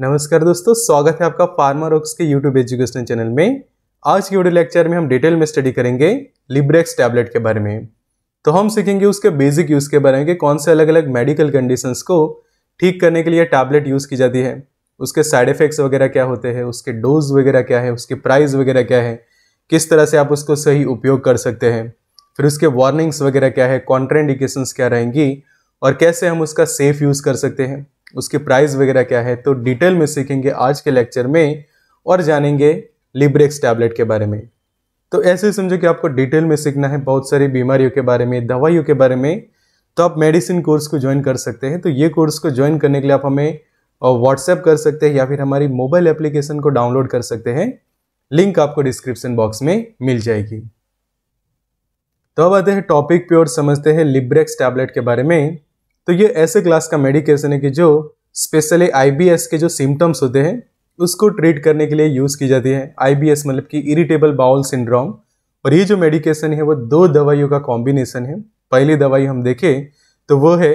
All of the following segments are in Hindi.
नमस्कार दोस्तों स्वागत है आपका फार्मा रॉक्स के यूट्यूब एजुकेशन चैनल में आज के वीडियो लेक्चर में हम डिटेल में स्टडी करेंगे लिब्रेक्स टैबलेट के बारे में तो हम सीखेंगे उसके बेसिक यूज़ के बारे में कि कौन से अलग अलग मेडिकल कंडीशंस को ठीक करने के लिए टैबलेट यूज़ की जाती है उसके साइड इफ़ेक्ट्स वगैरह क्या होते हैं उसके डोज वगैरह क्या है उसके प्राइस वगैरह क्या है किस तरह से आप उसको सही उपयोग कर सकते हैं फिर उसके वार्निंग्स वगैरह क्या है कॉन्ट्राइंडिकेशंस क्या रहेंगी और कैसे हम उसका सेफ़ यूज़ कर सकते हैं उसके प्राइस वगैरह क्या है तो डिटेल में सीखेंगे आज के लेक्चर में और जानेंगे लिब्रेक्स टैबलेट के बारे में तो ऐसे समझो कि आपको डिटेल में सीखना है बहुत सारी बीमारियों के बारे में दवाइयों के बारे में तो आप मेडिसिन कोर्स को ज्वाइन कर सकते हैं तो ये कोर्स को ज्वाइन करने के लिए आप हमें व्हाट्सएप कर सकते हैं या फिर हमारी मोबाइल एप्लीकेशन को डाउनलोड कर सकते हैं लिंक आपको डिस्क्रिप्शन बॉक्स में मिल जाएगी तो अब आते हैं टॉपिक पे और समझते हैं लिब्रेक्स टैबलेट के बारे में तो ये ऐसे क्लास का मेडिकेशन है कि जो स्पेशली आईबीएस के जो सिम्टम्स होते हैं उसको ट्रीट करने के लिए यूज़ की जाती है आईबीएस मतलब कि इरिटेबल बाउल सिंड्रोम और ये जो मेडिकेशन है वो दो दवाइयों का कॉम्बिनेशन है पहली दवाई हम देखें तो वो है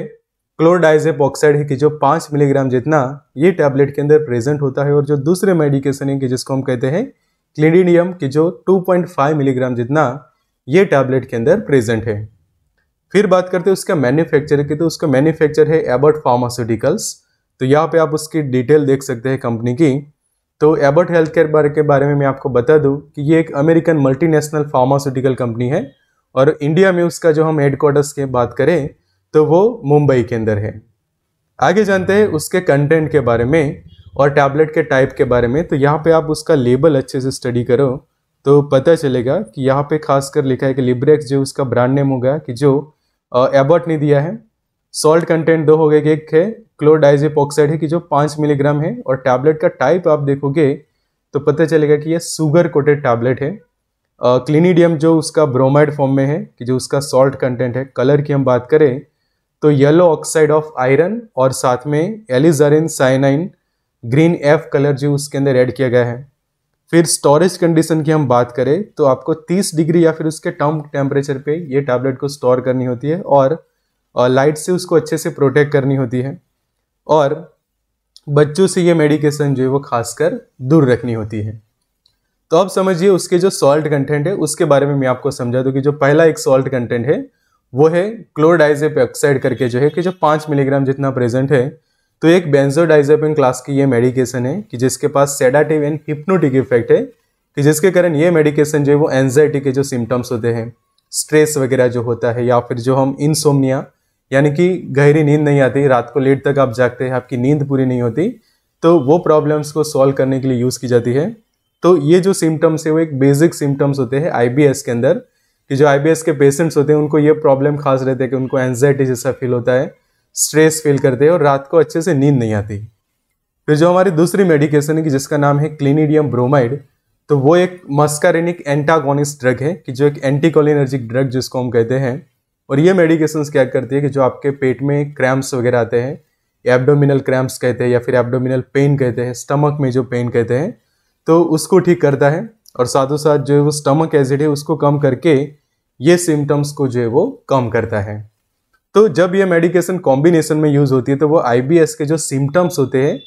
क्लोरडाइजेप ऑक्साइड है कि जो पाँच मिलीग्राम जितना ये टैबलेट के अंदर प्रेजेंट होता है और जो दूसरे मेडिकेशन है कि जिसको हम कहते हैं क्लिडिनियम कि जो 2.5 मिलीग्राम जितना ये टैबलेट के अंदर प्रेजेंट है फिर बात करते हैं उसका मैन्युफैक्चर की तो उसका मैन्युफैक्चर है एबर्ट फार्मास्यूटिकल्स तो यहाँ पे आप उसकी डिटेल देख सकते हैं कंपनी की तो एबर्ट हेल्थ केयर बारे के बारे में मैं आपको बता दूँ कि ये एक अमेरिकन मल्टीनेशनल फार्मास्यूटिकल कंपनी है और इंडिया में उसका जो हम हेडक्वार्टर्स की बात करें तो वो मुंबई के अंदर है आगे जानते हैं उसके कंटेंट के बारे में और टैबलेट के टाइप के बारे में तो यहाँ पे आप उसका लेबल अच्छे से स्टडी करो तो पता चलेगा कि यहाँ पे खासकर लिखा है कि लिब्रेक्स जो उसका ब्रांड नेम होगा कि जो एबर्ट ने दिया है सॉल्ट कंटेंट दो हो गए एक है क्लोराइजिप ऑक्साइड है कि जो पाँच मिलीग्राम है और टैबलेट का टाइप आप देखोगे तो पता चलेगा कि यह सुगर कोटेड टैबलेट है क्लिनिडियम जो उसका ब्रोमाइड फॉर्म में है कि जो उसका सॉल्ट कंटेंट है कलर की हम बात करें तो येलो ऑक्साइड ऑफ आयरन और साथ में alizarin cyanine green F colour जो उसके अंदर ऐड किया गया है फिर स्टोरेज कंडीशन की हम बात करें तो आपको 30 डिग्री या फिर उसके टर्म टेम्परेचर पे ये टैबलेट को स्टोर करनी होती है और लाइट से उसको अच्छे से प्रोटेक्ट करनी होती है और बच्चों से ये मेडिकेशन जो है वो खासकर दूर रखनी होती है तो अब समझिए उसके जो सॉल्ट कंटेंट है उसके बारे में मैं आपको समझा दूँ कि जो पहला एक सॉल्ट कंटेंट है वो है क्लोराइजेप ऑक्साइड करके जो है कि जो पाँच मिलीग्राम जितना प्रेजेंट है तो एक बेंजोडाइजेपिन क्लास की ये मेडिकेशन है कि जिसके पास सेडाटिव एंड हिप्नोटिक इफेक्ट है कि जिसके कारण ये मेडिकेशन जो है वो एनजाइटी के जो सिम्टम्स होते हैं स्ट्रेस वगैरह जो होता है या फिर जो हम इनसोमिया यानी कि गहरी नींद नहीं आती रात को लेट तक आप जागते हैं आपकी नींद पूरी नहीं होती तो वो प्रॉब्लम्स को सॉल्व करने के लिए यूज़ की जाती है तो ये जो सिम्टम्स है वो एक बेसिक सिम्टम्स होते हैं आई के अंदर कि जो आई के पेशेंट्स होते हैं उनको ये प्रॉब्लम खास रहते हैं कि उनको एनजाइटी जैसा फील होता है स्ट्रेस फील करते हैं और रात को अच्छे से नींद नहीं आती फिर जो हमारी दूसरी मेडिकेशन है कि जिसका नाम है क्लिनिडियम ब्रोमाइड तो वो एक मस्कारेनिक एंटागोनिस्ट ड्रग है कि जो एक एंटीकोलिनर्जिक ड्रग जिसको हम कहते हैं और ये मेडिकेशन क्या करती है कि जो आपके पेट में क्रैम्प्स वगैरह आते हैं एब्डोमिनल क्रैम्प्स कहते हैं या फिर एब्डोमिनल पेन कहते हैं स्टमक में जो पेन कहते हैं तो उसको ठीक करता है और साथों साथ जो है वो स्टमक एसिड है उसको कम करके ये सिम्टम्स को जो है वो कम करता है तो जब ये मेडिकेशन कॉम्बिनेशन में यूज़ होती है तो वो आई के जो सिम्टम्स होते हैं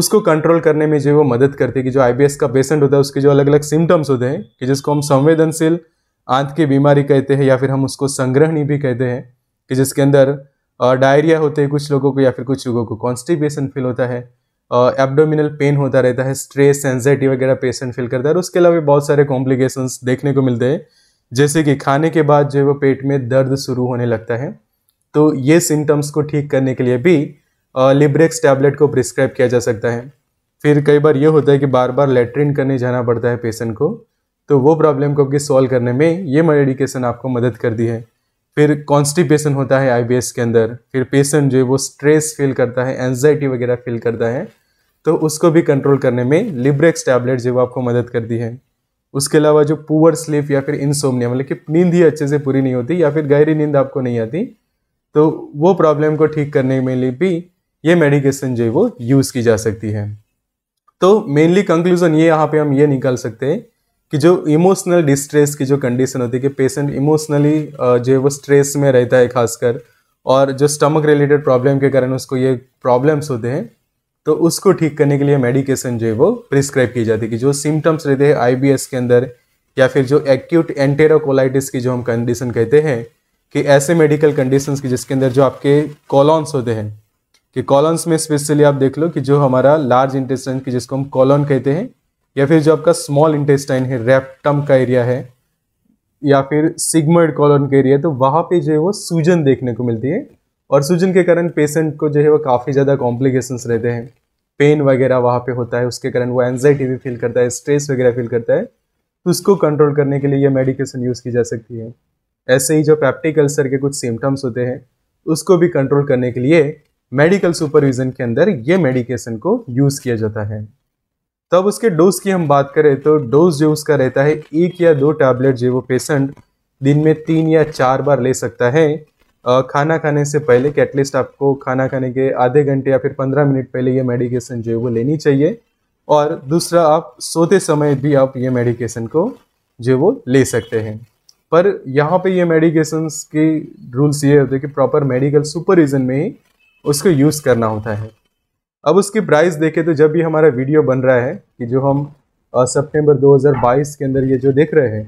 उसको कंट्रोल करने में जो वो मदद करती है कि जो आई का पेशेंट होता है उसके जो अलग अलग सिम्टम्स होते हैं कि जिसको हम संवेदनशील आंत की बीमारी कहते हैं या फिर हम उसको संग्रहणी भी कहते हैं कि जिसके अंदर डायरिया होते हैं कुछ लोगों को या फिर कुछ लोगों को कॉन्स्टिपेशन फील होता है एब्डोमिनल पेन होता रहता है स्ट्रेस एनजाइटी वगैरह पेशेंट फील करता है और उसके अलावा बहुत सारे कॉम्प्लिकेशंस देखने को मिलते हैं जैसे कि खाने के बाद जो है वो पेट में दर्द शुरू होने लगता है तो ये सिम्टम्स को ठीक करने के लिए भी लिब्रेक्स टैबलेट को प्रिस्क्राइब किया जा सकता है फिर कई बार ये होता है कि बार बार लेटरिन करने जाना पड़ता है पेशेंट को तो वो प्रॉब्लम को भी सॉल्व करने में ये मेडिकेशन आपको मदद कर दी है फिर कॉन्स्टिपेशन होता है आई के अंदर फिर पेशेंट जो है वो स्ट्रेस फील करता है एनजाइटी वगैरह फील करता है तो उसको भी कंट्रोल करने में लिब्रेक्स टैबलेट जो आपको मदद करती है उसके अलावा जो पुअर स्लीप या फिर इनसोमनिया मतलब कि नींद ही अच्छे से पूरी नहीं होती या फिर गहरी नींद आपको नहीं आती तो वो प्रॉब्लम को ठीक करने में लिए भी ये मेडिकेशन जो है वो यूज़ की जा सकती है तो मेनली कंक्लूजन ये यहाँ पे हम ये निकाल सकते हैं कि जो इमोशनल डिस्ट्रेस की जो कंडीशन होती है कि पेशेंट इमोशनली जो है वो स्ट्रेस में रहता है खासकर और जो स्टमक रिलेटेड प्रॉब्लम के कारण उसको ये प्रॉब्लम्स होते हैं तो उसको ठीक करने के लिए मेडिकेशन जो है वो प्रिस्क्राइब की जाती है कि जो सिम्टम्स रहते हैं आई के अंदर या फिर जो एक्यूट एंटेरोकोलाइटिस की जो हम कंडीशन कहते हैं कि ऐसे मेडिकल कंडीशंस की जिसके अंदर जो आपके कॉलॉन्स होते हैं कि कॉलॉन्स में स्पेशली आप देख लो कि जो हमारा लार्ज इंटेस्टाइन की जिसको हम कॉलॉन कहते हैं या फिर जो आपका स्मॉल इंटेस्टाइन है रेप्टम का एरिया है या फिर सिग्मोइड कॉलोन का एरिया तो वहाँ पे जो है वो सूजन देखने को मिलती है और सूजन के कारण पेशेंट को जो है वो काफ़ी ज़्यादा कॉम्प्लिकेशंस रहते हैं पेन वगैरह वहाँ पे होता है उसके कारण वो एनजाइटी भी फील करता है स्ट्रेस वगैरह फील करता है तो उसको कंट्रोल करने के लिए ये मेडिकेशन यूज़ की जा सकती है ऐसे ही जो पैप्टिक अल्सर के कुछ सिम्टम्स होते हैं उसको भी कंट्रोल करने के लिए मेडिकल सुपरविज़न के अंदर ये मेडिकेशन को यूज़ किया जाता है तब उसके डोज की हम बात करें तो डोज जो उसका रहता है एक या दो टैबलेट जो वो पेशेंट दिन में तीन या चार बार ले सकता है खाना खाने से पहले कि एटलीस्ट आपको खाना खाने के आधे घंटे या फिर पंद्रह मिनट पहले ये मेडिकेशन जो है वो लेनी चाहिए और दूसरा आप सोते समय भी आप ये मेडिकेशन को जो वो ले सकते हैं पर यहाँ पे ये मेडिकेशन के रूल्स ये होते हैं कि प्रॉपर मेडिकल सुपरविजन में ही उसको यूज़ करना होता है अब उसकी प्राइस देखें तो जब भी हमारा वीडियो बन रहा है कि जो हम सितंबर 2022 के अंदर ये जो देख रहे हैं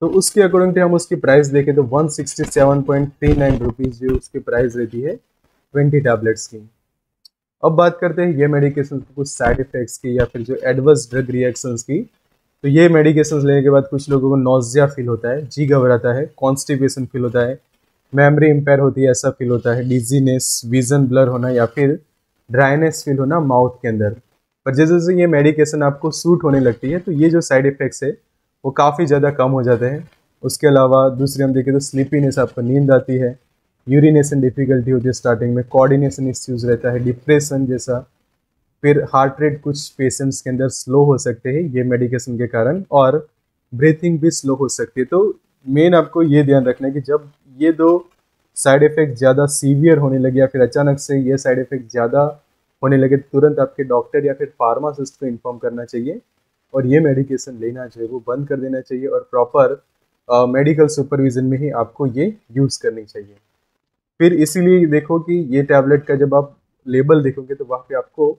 तो उसके अकॉर्डिंग हम उसकी प्राइस देखें तो one sixty seven point three nine rupees जो उसकी प्राइस रहती है ट्वेंटी टैबलेट्स की अब बात करते हैं ये मेडिकेशन कुछ साइड इफ़ेक्ट्स की या फिर जो एडवर्स ड्रग रिएक्शंस की तो ये मेडिकेशन लेने के बाद कुछ लोगों को नोजिया फील होता है जी घबराता है कॉन्स्टिपेशन फील होता है मेमोरी इम्पेयर होती है ऐसा फील होता है डिजीनेस विजन ब्लर होना या फिर ड्राइनेस फील होना माउथ के अंदर पर जैसे जैसे ये मेडिकेशन आपको सूट होने लगती है तो ये जो साइड इफ़ेक्ट्स है वो काफ़ी ज़्यादा कम हो जाते हैं उसके अलावा दूसरे हम देखें तो स्लीपीनेस आपको नींद आती है यूरिनेशन डिफिकल्टी होती है स्टार्टिंग में कोऑर्डिनेशन इश्यूज रहता है डिप्रेशन जैसा फिर हार्ट रेट कुछ पेशेंट्स के अंदर स्लो हो सकते हैं ये मेडिकेशन के कारण और ब्रीथिंग भी स्लो हो सकती है तो मेन आपको ये ध्यान रखना है कि जब ये दो साइड इफ़ेक्ट ज़्यादा सीवियर होने लगे या फिर अचानक से ये साइड इफ़ेक्ट ज़्यादा होने लगे तो तुरंत आपके डॉक्टर या फिर फार्मासिस्ट को इन्फॉर्म करना चाहिए और ये मेडिकेशन लेना चाहिए वो बंद कर देना चाहिए और प्रॉपर मेडिकल सुपरविज़न में ही आपको ये यूज़ करनी चाहिए फिर इसीलिए देखो कि ये टैबलेट का जब आप लेबल देखोगे तो वहाँ पे आपको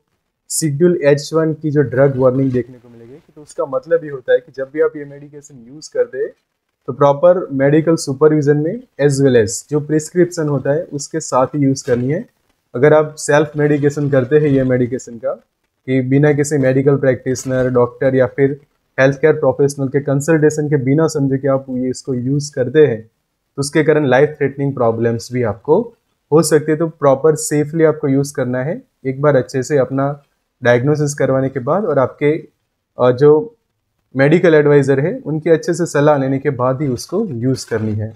सिड्यूल एच वन की जो ड्रग वार्निंग देखने को मिलेगी तो उसका मतलब ये होता है कि जब भी आप ये मेडिकेशन यूज़ कर दे तो प्रॉपर मेडिकल सुपरविजन में एज वेल एज जो प्रिस्क्रिप्शन होता है उसके साथ ही यूज़ करनी है अगर आप सेल्फ मेडिकेशन करते हैं ये मेडिकेशन का कि बिना किसी मेडिकल प्रैक्टिसनर डॉक्टर या फिर हेल्थ केयर प्रोफेशनल के कंसल्टेशन के बिना समझे कि आप ये इसको यूज़ करते हैं तो उसके कारण लाइफ थ्रेटनिंग प्रॉब्लम्स भी आपको हो सकती है तो प्रॉपर सेफली आपको यूज़ करना है एक बार अच्छे से अपना डायग्नोसिस करवाने के बाद और आपके जो मेडिकल एडवाइज़र है उनकी अच्छे से सलाह लेने के बाद ही उसको यूज़ करनी है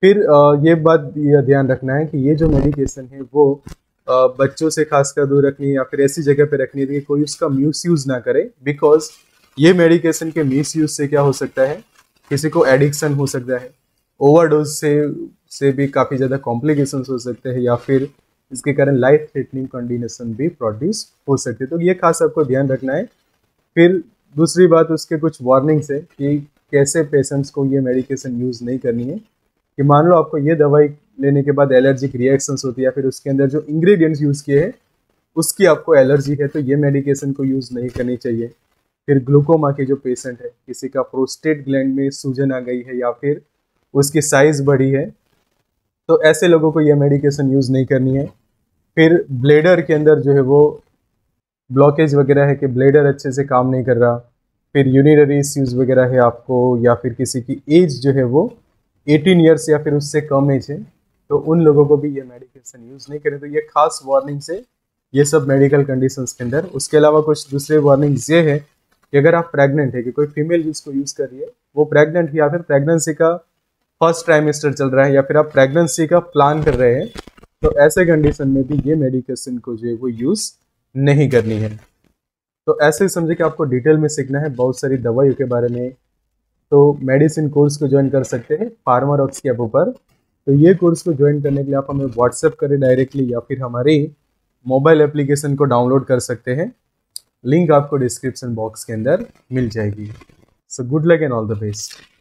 फिर ये बात यह ध्यान रखना है कि ये जो मेडिकेशन है वो बच्चों से खासकर दूर रखनी या फिर ऐसी जगह पे रखनी है कि कोई उसका मिस यूज़ ना करे बिकॉज ये मेडिकेशन के मिस यूज़ से क्या हो सकता है किसी को एडिक्शन हो सकता है ओवरडोज से से भी काफ़ी ज़्यादा कॉम्प्लिकेशंस हो सकते हैं या फिर इसके कारण लाइफ थ्रेटनिंग कंडीशन भी प्रोड्यूस हो सकती है तो ये खास आपको ध्यान रखना है फिर दूसरी बात उसके कुछ वार्निंग्स है कि कैसे पेशेंट्स को ये मेडिकेशन यूज़ नहीं करनी है कि मान लो आपको ये दवाई लेने के बाद एलर्जिक रिएक्शंस होती है या फिर उसके अंदर जो इंग्रेडिएंट्स यूज़ किए हैं उसकी आपको एलर्जी है तो ये मेडिकेशन को यूज़ नहीं करनी चाहिए फिर ग्लूकोमा के जो पेशेंट है किसी का प्रोस्टेट ग्लैंड में सूजन आ गई है या फिर उसकी साइज़ बढ़ी है तो ऐसे लोगों को यह मेडिकेशन यूज़ नहीं करनी है फिर ब्लेडर के अंदर जो है वो ब्लॉकेज वगैरह है कि ब्लेडर अच्छे से काम नहीं कर रहा फिर यूनिनरी इश्यूज़ वगैरह है आपको या फिर किसी की एज जो है वो 18 ईयर्स या फिर उससे कम एज है तो उन लोगों को भी ये मेडिकेशन यूज़ नहीं करें तो ये खास वार्निंग से ये सब मेडिकल कंडीशंस के अंदर उसके अलावा कुछ दूसरे वार्निंग्स ये है कि अगर आप प्रेग्नेंट है कि कोई फीमेल जिसको यूज़ कर रही है वो प्रेगनेंट या फिर प्रेगनेंसी का फर्स्ट ट्राइमेस्टर चल रहा है या फिर आप प्रेगनेंसी का प्लान कर रहे हैं तो ऐसे कंडीशन में भी ये मेडिकेशन को जो है वो यूज़ नहीं करनी है तो ऐसे समझे कि आपको डिटेल में सीखना है बहुत सारी दवाइयों के बारे में तो मेडिसिन कोर्स को ज्वाइन कर सकते हैं फार्मा रॉक्स के ऊपर तो ये कोर्स को ज्वाइन करने के लिए आप हमें व्हाट्सएप करें डायरेक्टली या फिर हमारे मोबाइल एप्लीकेशन को डाउनलोड कर सकते हैं लिंक आपको डिस्क्रिप्शन बॉक्स के अंदर मिल जाएगी so good luck and all the best